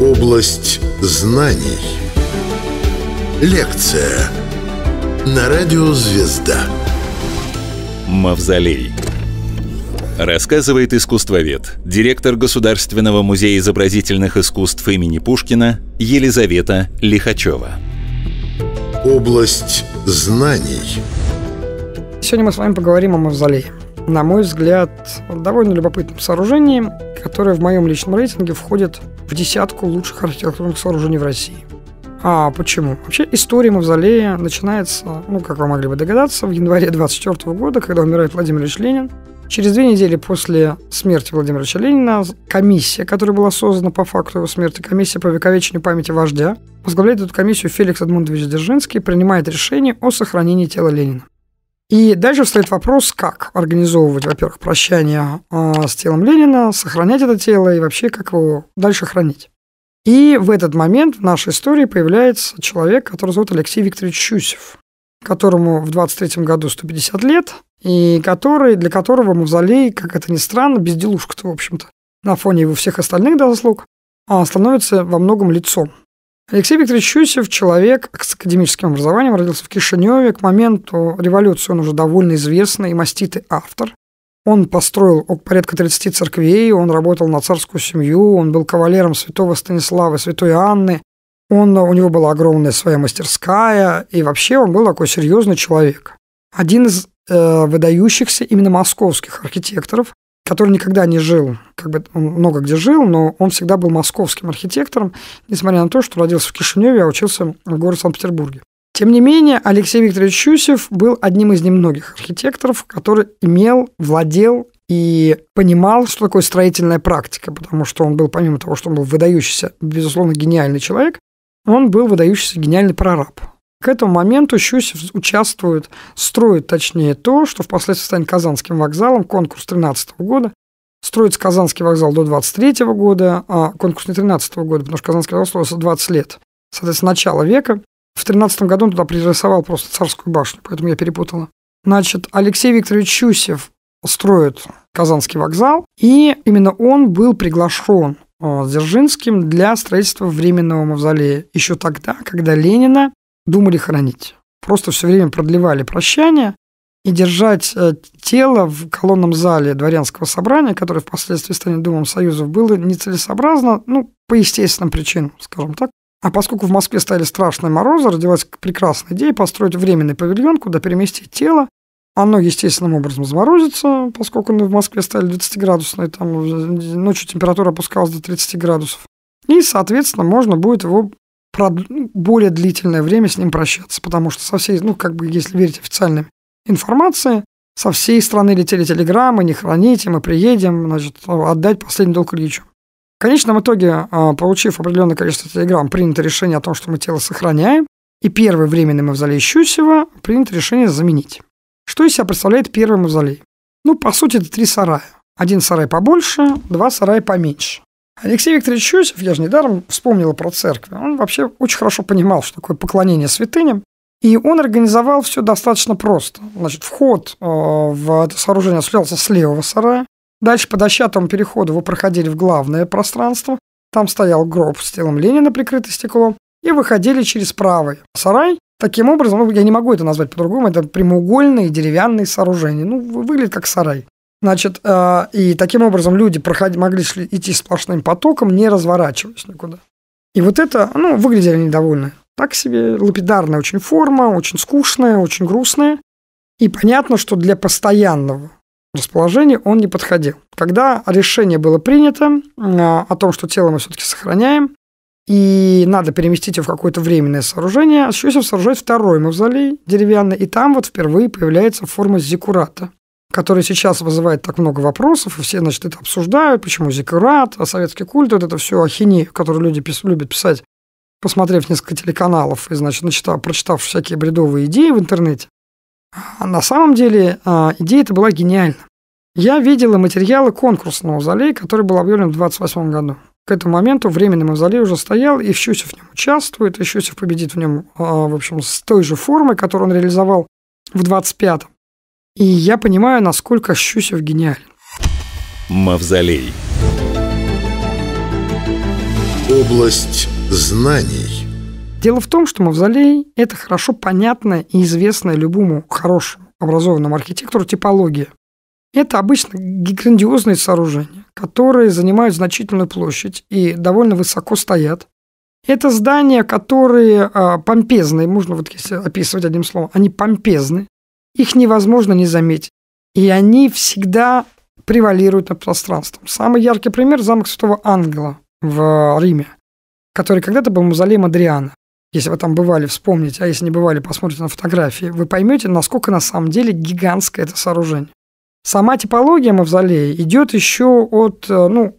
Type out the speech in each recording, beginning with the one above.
Область знаний. Лекция на радио «Звезда». Мавзолей. Рассказывает искусствовед, директор Государственного музея изобразительных искусств имени Пушкина Елизавета Лихачева. Область знаний. Сегодня мы с вами поговорим о мавзолее на мой взгляд, довольно любопытным сооружением, которое в моем личном рейтинге входит в десятку лучших архитектурных сооружений в России. А почему? Вообще история мавзолея начинается, ну, как вы могли бы догадаться, в январе 24 года, когда умирает Владимир Ильич Ленин. Через две недели после смерти Владимира Ильича Ленина комиссия, которая была создана по факту его смерти, комиссия по вековечению памяти вождя, возглавляет эту комиссию Феликс Эдмундович Дзержинский, принимает решение о сохранении тела Ленина. И дальше встает вопрос, как организовывать, во-первых, прощание а, с телом Ленина, сохранять это тело и вообще как его дальше хранить. И в этот момент в нашей истории появляется человек, который зовут Алексей Викторович Щусев, которому в 23 году 150 лет, и который, для которого мавзолей, как это ни странно, безделушка-то, в общем-то, на фоне его всех остальных заслуг, а, становится во многом лицом Алексей Викторович Чусев, человек с академическим образованием, родился в Кишиневе. К моменту революции он уже довольно известный и маститый автор. Он построил порядка 30 церквей, он работал на царскую семью, он был кавалером святого Станислава, святой Анны. Он, у него была огромная своя мастерская, и вообще он был такой серьезный человек. Один из э, выдающихся именно московских архитекторов, который никогда не жил, как бы он много где жил, но он всегда был московским архитектором, несмотря на то, что родился в Кишиневе, а учился в городе Санкт-Петербурге. Тем не менее, Алексей Викторович Чусев был одним из немногих архитекторов, который имел, владел и понимал, что такое строительная практика, потому что он был, помимо того, что он был выдающийся, безусловно, гениальный человек, он был выдающийся гениальный прораб. К этому моменту Щусев участвует, строит, точнее, то, что впоследствии станет Казанским вокзалом, конкурс 13 года. Строится Казанский вокзал до 23 года, а конкурс не 13 года, потому что Казанский вокзал строился 20 лет, соответственно, начало века. В 13 году он туда пририсовал просто царскую башню, поэтому я перепутала. Значит, Алексей Викторович Щусев строит Казанский вокзал, и именно он был приглашен э, Дзержинским для строительства временного мавзолея еще тогда, когда Ленина думали хранить Просто все время продлевали прощание и держать э, тело в колонном зале дворянского собрания, которое впоследствии станет Думом Союзов, было нецелесообразно, ну, по естественным причинам, скажем так. А поскольку в Москве стали страшные морозы, родилась прекрасная идея построить временный павильон, куда переместить тело. Оно естественным образом заморозится, поскольку в Москве стали 20-градусные, там э, ночью температура опускалась до 30 градусов. И, соответственно, можно будет его ну, более длительное время с ним прощаться, потому что со всей, ну, как бы, если верить официальной информации, со всей страны летели телеграммы, не храните, мы приедем, значит, отдать последний долг Ильичу. В конечном итоге, а, получив определенное количество телеграмм, принято решение о том, что мы тело сохраняем, и первый временный мавзолей Щусева принято решение заменить. Что из себя представляет первый мавзолей? Ну, по сути, это три сарая. Один сарай побольше, два сарая поменьше. Алексей Викторович Чусев, я же недаром вспомнила про церковь, он вообще очень хорошо понимал, что такое поклонение святыням, и он организовал все достаточно просто. Значит, вход э, в это сооружение осуществлялся с левого сарая, дальше по дощатому переходу вы проходили в главное пространство, там стоял гроб с телом Ленина, прикрытый стеклом, и выходили через правый сарай. Таким образом, ну, я не могу это назвать по-другому, это прямоугольные деревянные сооружения. Ну, выглядит как сарай. Значит, э, и таким образом люди проход... могли идти сплошным потоком, не разворачиваясь никуда. И вот это, ну, выглядели недовольны. Так себе лапидарная очень форма, очень скучная, очень грустная. И понятно, что для постоянного расположения он не подходил. Когда решение было принято э, о том, что тело мы все-таки сохраняем, и надо переместить его в какое-то временное сооружение, Асчусев сооружает второй мавзолей деревянный, и там вот впервые появляется форма зикурата – который сейчас вызывает так много вопросов, и все, значит, это обсуждают, почему Зикурат, а советский культ, вот это все ахинею, которую люди пис- любят писать, посмотрев несколько телеканалов и, значит, начитав, прочитав всякие бредовые идеи в интернете. А на самом деле а, идея это была гениальна. Я видела материалы конкурсного мавзолея, который был объявлен в 28 году. К этому моменту временный мавзолей уже стоял, и Щусев в нем участвует, и Щусев победит в нем, а, в общем, с той же формой, которую он реализовал в 25-м. И я понимаю, насколько Щусев гениален. Мавзолей. Область знаний. Дело в том, что мавзолей – это хорошо понятная и известная любому хорошему образованному архитектору типология. Это обычно грандиозные сооружения, которые занимают значительную площадь и довольно высоко стоят. Это здания, которые э, помпезные, можно вот если описывать одним словом, они помпезны, их невозможно не заметить. И они всегда превалируют над пространством. Самый яркий пример – замок Святого Ангела в э, Риме, который когда-то был музолеем Мадриана Если вы там бывали, вспомните, а если не бывали, посмотрите на фотографии, вы поймете, насколько на самом деле гигантское это сооружение. Сама типология мавзолея идет еще от, э, ну,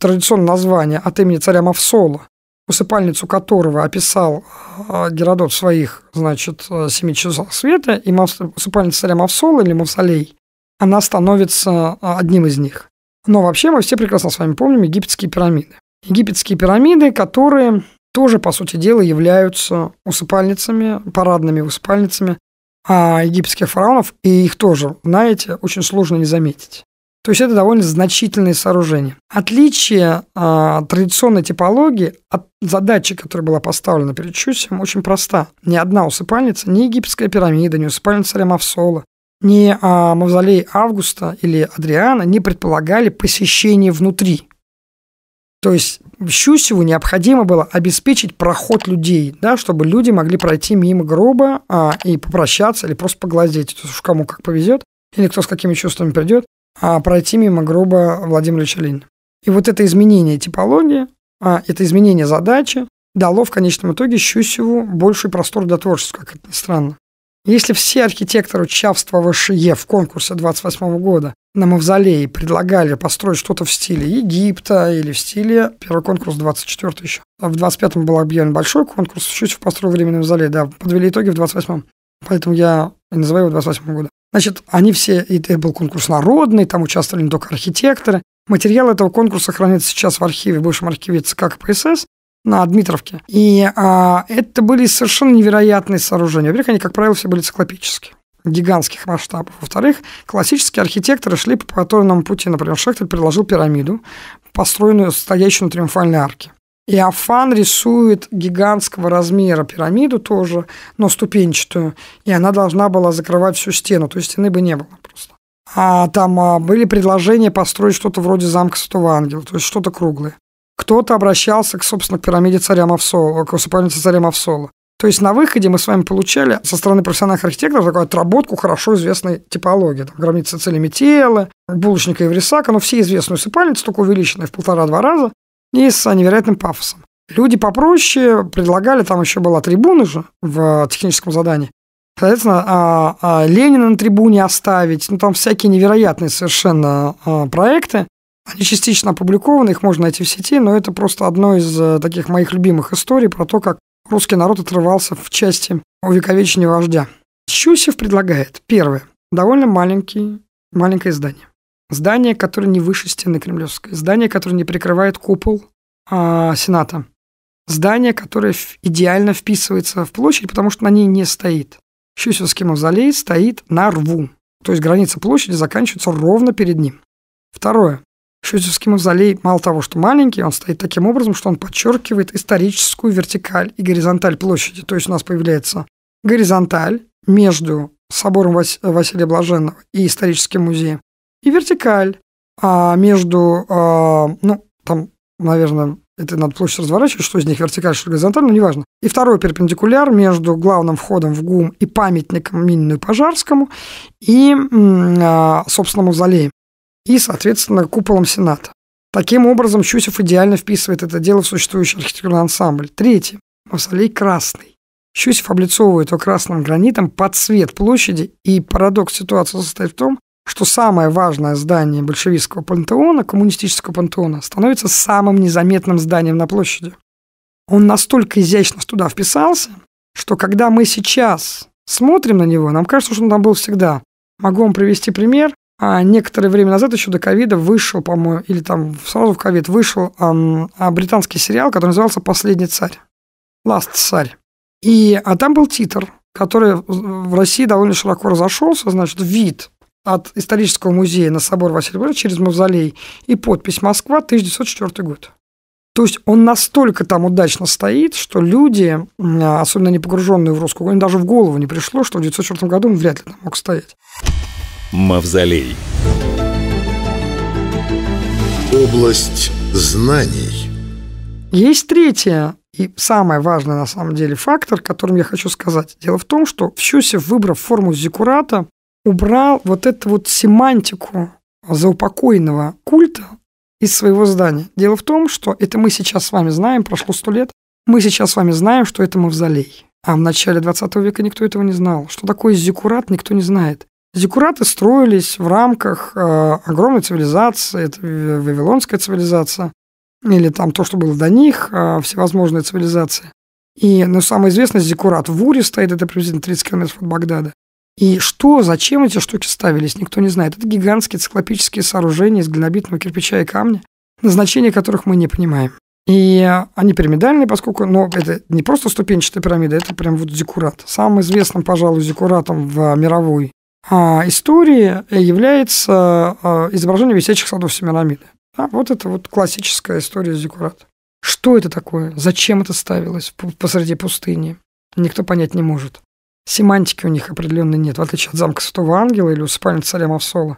традиционного названия, от имени царя Мавсола, усыпальницу которого описал э, Геродот в своих, значит, э, «Семи часах света», и усыпальница царя Мавсола или Мавсолей, она становится э, одним из них. Но вообще мы все прекрасно с вами помним египетские пирамиды. Египетские пирамиды, которые тоже, по сути дела, являются усыпальницами, парадными усыпальницами а, египетских фараонов, и их тоже, знаете, очень сложно не заметить. То есть это довольно значительные сооружения. Отличие э, традиционной типологии от задачи, которая была поставлена перед Чусем, очень проста. Ни одна усыпальница, ни египетская пирамида, ни усыпальница царя Мавсола, ни э, мавзолей Августа или Адриана не предполагали посещение внутри. То есть Щусеву необходимо было обеспечить проход людей, да, чтобы люди могли пройти мимо гроба а, и попрощаться или просто поглазеть, кому как повезет, или кто с какими чувствами придет а пройти мимо грубо Владимира Ильича Ленина. И вот это изменение типологии, а, это изменение задачи дало в конечном итоге Щусеву больший простор для творчества, как это ни странно. Если все архитекторы, участвовавшие в конкурсе 28 года на Мавзолее, предлагали построить что-то в стиле Египта или в стиле первый конкурс 24 еще. А в 25-м был объявлен большой конкурс, чуть построил временный Мавзолей, да, подвели итоги в 28-м. Поэтому я называю его 28 года. Значит, они все, это был конкурс народный, там участвовали не только архитекторы. Материал этого конкурса хранится сейчас в архиве, в бывшем архиве ЦК КПСС на Дмитровке. И а, это были совершенно невероятные сооружения. Во-первых, они, как правило, все были циклопические гигантских масштабов. Во-вторых, классические архитекторы шли по повторному пути. Например, Шехтель предложил пирамиду, построенную, стоящую на триумфальной арке. И Афан рисует гигантского размера пирамиду тоже, но ступенчатую, и она должна была закрывать всю стену, то есть стены бы не было просто. А там а, были предложения построить что-то вроде замка Святого Ангела, то есть что-то круглое. Кто-то обращался, к, собственно, к пирамиде царя Мавсола, к усыпальнице царя Мавсола. То есть на выходе мы с вами получали со стороны профессиональных архитекторов такую отработку хорошо известной типологии. Там гробницы целями тела, булочника и вресака, но все известные усыпальницы, только увеличенные в полтора-два раза и с невероятным пафосом. Люди попроще предлагали, там еще была трибуна же в техническом задании, соответственно, а, а, Ленина на трибуне оставить, ну там всякие невероятные совершенно а, проекты, они частично опубликованы, их можно найти в сети, но это просто одно из э, таких моих любимых историй про то, как русский народ отрывался в части увековечения вождя. Щусев предлагает, первое, довольно маленький, маленькое издание. Здание, которое не выше стены Кремлевской. Здание, которое не прикрывает купол э, Сената. Здание, которое идеально вписывается в площадь, потому что на ней не стоит. Щусевский мавзолей стоит на рву. То есть граница площади заканчивается ровно перед ним. Второе. Щусевский мавзолей мало того, что маленький, он стоит таким образом, что он подчеркивает историческую вертикаль и горизонталь площади. То есть у нас появляется горизонталь между собором Вас- Василия Блаженного и историческим музеем и вертикаль. А между, а, ну, там, наверное, это надо площадь разворачивать, что из них вертикаль, что горизонтально, неважно. И второй перпендикуляр между главным входом в ГУМ и памятником Минину Пожарскому и, а, собственно, мавзолеем. И, соответственно, куполом Сената. Таким образом, Чусев идеально вписывает это дело в существующий архитектурный ансамбль. Третий. Мавзолей красный. Чусев облицовывает его красным гранитом под цвет площади, и парадокс ситуации состоит в том, что самое важное здание большевистского пантеона, коммунистического пантеона, становится самым незаметным зданием на площади. Он настолько изящно туда вписался, что когда мы сейчас смотрим на него, нам кажется, что он там был всегда. Могу вам привести пример. А некоторое время назад, еще до ковида, вышел, по-моему, или там сразу в ковид, вышел эм, британский сериал, который назывался «Последний царь», «Last царь». И, а там был титр, который в России довольно широко разошелся, значит, вид – от исторического музея на собор Василия Блюда через мавзолей и подпись «Москва, 1904 год». То есть он настолько там удачно стоит, что люди, особенно не погруженные в русскую, им даже в голову не пришло, что в 1904 году он вряд ли там мог стоять. Мавзолей. Область знаний. Есть третья и самый важный, на самом деле, фактор, которым я хочу сказать. Дело в том, что Фьюсев, выбрав форму зиккурата, убрал вот эту вот семантику заупокойного культа из своего здания. Дело в том, что это мы сейчас с вами знаем, прошло сто лет, мы сейчас с вами знаем, что это мавзолей. А в начале 20 века никто этого не знал. Что такое зиккурат, никто не знает. Зиккураты строились в рамках э, огромной цивилизации, это вавилонская цивилизация, или там то, что было до них, э, всевозможные цивилизации. И, ну, самая известная зиккурат в Уре стоит, это приблизительно 30 километров от Багдада. И что, зачем эти штуки ставились, никто не знает. Это гигантские циклопические сооружения из глинобитного кирпича и камня, назначение которых мы не понимаем. И они пирамидальные, поскольку, но это не просто ступенчатая пирамида, это прям вот зикурат. Самым известным, пожалуй, зикуратом в мировой а, истории является а, изображение висячих садов Семирамиды. А, вот это вот классическая история зикурата. Что это такое? Зачем это ставилось посреди пустыни? Никто понять не может. Семантики у них определенно нет, в отличие от замка Святого Ангела или усыпальни царя Мавсола.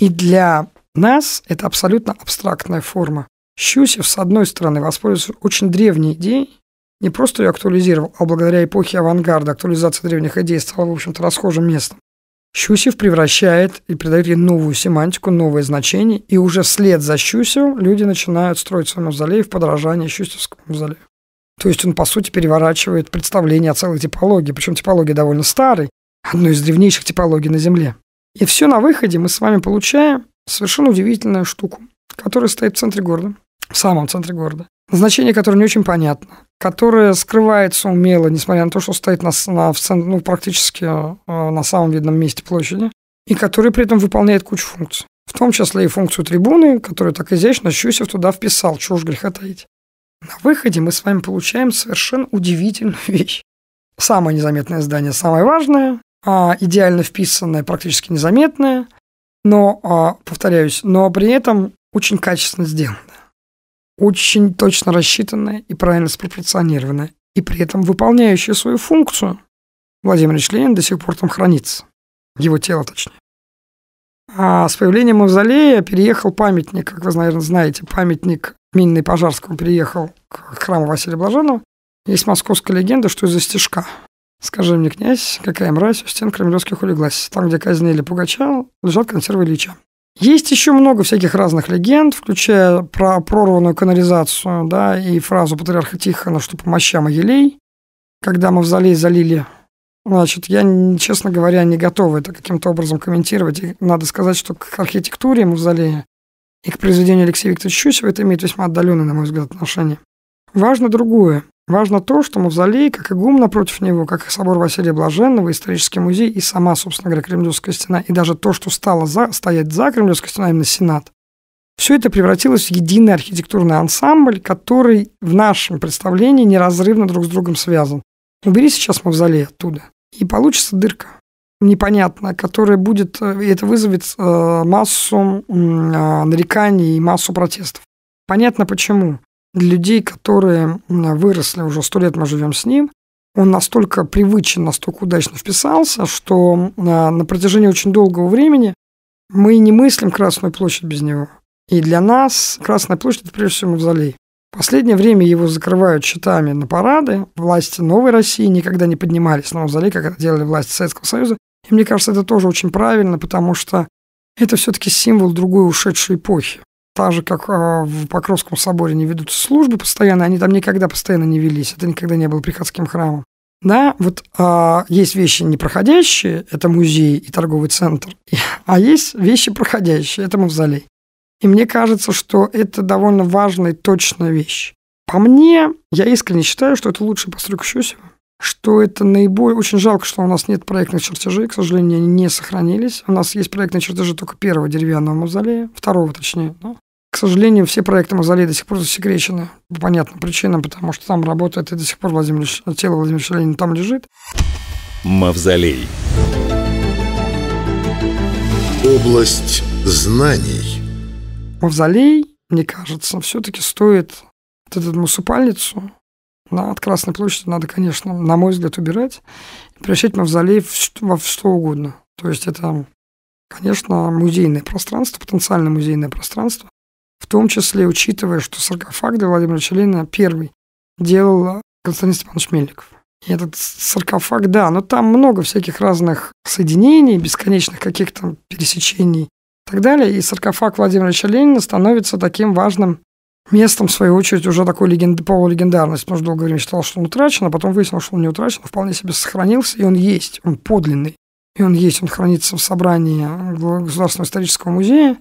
И для нас это абсолютно абстрактная форма. Щусев, с одной стороны, воспользовался очень древней идеей, не просто ее актуализировал, а благодаря эпохе авангарда актуализация древних идей стала, в общем-то, расхожим местом. Щусев превращает и придает ей новую семантику, новое значение, и уже вслед за Щусевым люди начинают строить свой мавзолей в подражании Щусевскому мавзолею. То есть он, по сути, переворачивает представление о целой типологии, причем типология довольно старой, одной из древнейших типологий на Земле. И все на выходе мы с вами получаем совершенно удивительную штуку, которая стоит в центре города, в самом центре города. Назначение которой не очень понятно, которое скрывается умело, несмотря на то, что стоит на, на, в центр, ну, практически э, на самом видном месте площади, и которое при этом выполняет кучу функций. В том числе и функцию трибуны, которую так изящно Щусев туда вписал, чего уж греха таить. На выходе мы с вами получаем совершенно удивительную вещь. Самое незаметное здание, самое важное, а, идеально вписанное, практически незаметное, но, а, повторяюсь, но при этом очень качественно сделанное, очень точно рассчитанное и правильно спропорционированное, и при этом выполняющее свою функцию. Владимир Ильич Ленин до сих пор там хранится, его тело точнее. А с появлением мавзолея переехал памятник, как вы, наверное, знаете, памятник Минный Пожарского приехал к храму Василия Блаженного, есть московская легенда, что из-за стежка. Скажи мне, князь, какая мразь у стен кремлевских улеглась? Там, где казнили Пугача, лежат консервы Ильича. Есть еще много всяких разных легенд, включая про прорванную канализацию, да, и фразу патриарха Тихона, что по мощам и елей, когда мавзолей залили. Значит, я, честно говоря, не готова это каким-то образом комментировать. И надо сказать, что к архитектуре мавзолея и к произведению Алексея Викторовича Щусева это имеет весьма отдаленное, на мой взгляд, отношение. Важно другое. Важно то, что Мавзолей, как и ГУМ напротив него, как и собор Василия Блаженного, исторический музей и сама, собственно говоря, Кремлевская стена, и даже то, что стало за, стоять за Кремлевской стеной, а именно Сенат, все это превратилось в единый архитектурный ансамбль, который в нашем представлении неразрывно друг с другом связан. Убери сейчас Мавзолей оттуда, и получится дырка непонятно, которое будет, э, и это вызовет э, массу э, нареканий и массу протестов. Понятно почему. Для людей, которые выросли, уже сто лет мы живем с ним, он настолько привычен, настолько удачно вписался, что на протяжении очень долгого времени мы не мыслим Красную площадь без него. И для нас Красная площадь – это прежде всего мавзолей. В последнее время его закрывают щитами на парады. Власти Новой России никогда не поднимались на мавзолей, как это делали власти Советского Союза. И мне кажется, это тоже очень правильно, потому что это все-таки символ другой ушедшей эпохи. Так же, как а, в Покровском соборе не ведут службы постоянно, они там никогда постоянно не велись, это никогда не было приходским храмом. Да, вот а, есть вещи непроходящие, это музей и торговый центр, а есть вещи проходящие, это мавзолей. И мне кажется, что это довольно важная и точная вещь. По мне, я искренне считаю, что это лучшая постройка Щусева что это наиболее... Очень жалко, что у нас нет проектных чертежей, к сожалению, они не сохранились. У нас есть проектные чертежи только первого деревянного мавзолея, второго точнее. Да? К сожалению, все проекты мавзолея до сих пор засекречены по понятным причинам, потому что там работает и до сих пор Владимир, тело Владимира Ленина там лежит. Мавзолей. Область знаний. Мавзолей, мне кажется, все-таки стоит вот эту мусупальницу но от Красной площади надо, конечно, на мой взгляд, убирать и превращать мавзолей в что, во что угодно. То есть это, конечно, музейное пространство, потенциально музейное пространство, в том числе учитывая, что саркофаг для Владимира Челенина первый делал Константин Степанович Мельников. И этот саркофаг, да, но там много всяких разных соединений, бесконечных каких-то пересечений и так далее. И саркофаг Владимира Ильича Ленина становится таким важным местом, в свою очередь, уже такой легенд... полулегендарность, потому что долгое время считал, что он утрачен, а потом выяснил, что он не утрачен, вполне себе сохранился, и он есть, он подлинный. И он есть, он хранится в собрании Государственного исторического музея,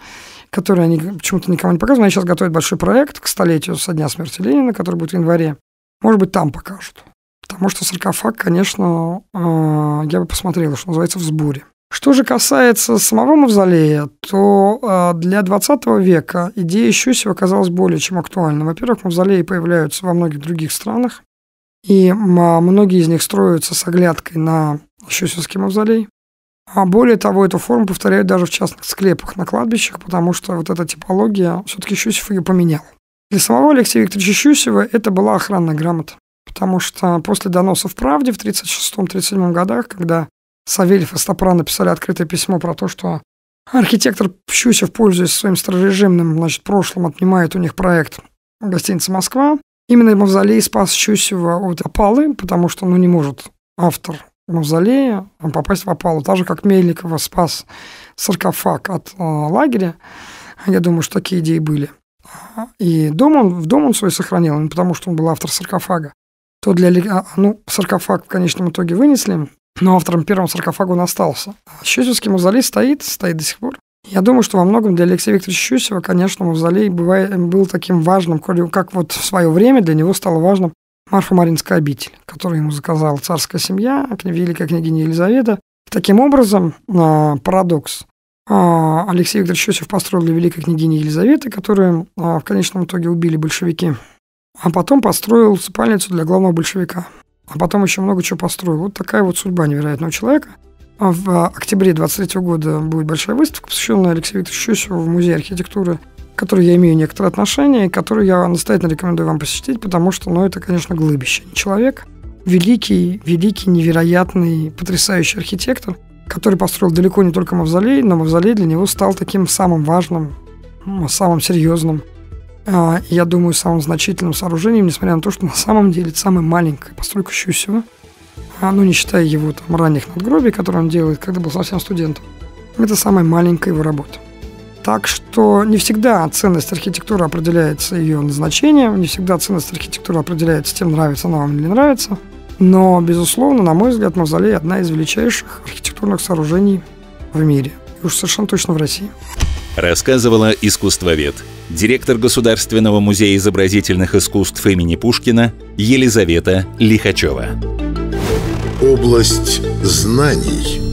который они почему-то никому не показывают. Они сейчас готовят большой проект к столетию со дня смерти Ленина, который будет в январе. Может быть, там покажут. Потому что саркофаг, конечно, э, я бы посмотрел, что называется, в сборе. Что же касается самого мавзолея, то а, для 20 века идея Щусева оказалась более чем актуальна. Во-первых, мавзолеи появляются во многих других странах, и а, многие из них строятся с оглядкой на Щусевский мавзолей. А более того, эту форму повторяют даже в частных склепах на кладбищах, потому что вот эта типология, все-таки Щусев ее поменял. Для самого Алексея Викторовича Щусева это была охранная грамота, потому что после доноса в «Правде» в 1936-1937 годах, когда Савельев и Стопра написали открытое письмо про то, что архитектор Пщусев, пользуясь своим старорежимным значит, прошлым, отнимает у них проект гостиницы «Москва». Именно мавзолей спас Щусева от опалы, потому что ну, не может автор мавзолея попасть в опалу. Так же, как Мельникова спас саркофаг от э, лагеря. Я думаю, что такие идеи были. И дом он, в дом он свой сохранил, не потому что он был автор саркофага. То для... А, ну, саркофаг в конечном итоге вынесли, но ну, а автором первого саркофага он остался. Щусевский мавзолей стоит, стоит до сих пор. Я думаю, что во многом для Алексея Викторовича Щусева, конечно, мавзолей бывает, был таким важным, как вот в свое время для него стало важным Марфа-Маринская обитель, которую ему заказала царская семья, великая княгиня Елизавета. Таким образом, а, парадокс. А, Алексей Викторович Щусев построил для великой княгини Елизаветы, которую в конечном итоге убили большевики, а потом построил усыпальницу для главного большевика а потом еще много чего построил. Вот такая вот судьба невероятного человека. А в а, октябре 23 года будет большая выставка, посвященная Алексею Викторовичу Щусеву в Музее архитектуры, к которой я имею некоторые отношения, и которую я настоятельно рекомендую вам посетить, потому что, ну, это, конечно, глыбище. Человек великий, великий, невероятный, потрясающий архитектор, который построил далеко не только мавзолей, но мавзолей для него стал таким самым важным, самым серьезным а, я думаю, самым значительным сооружением, несмотря на то, что на самом деле это самое маленькое, постройка еще всего, а, ну, не считая его там, ранних надгробий, которые он делает, когда был совсем студентом, это самая маленькая его работа. Так что не всегда ценность архитектуры определяется ее назначением, не всегда ценность архитектуры определяется тем, нравится она вам или не нравится. Но, безусловно, на мой взгляд, мавзолей – одна из величайших архитектурных сооружений в мире. И уж совершенно точно в России рассказывала искусствовед, директор Государственного музея изобразительных искусств имени Пушкина Елизавета Лихачева. Область знаний –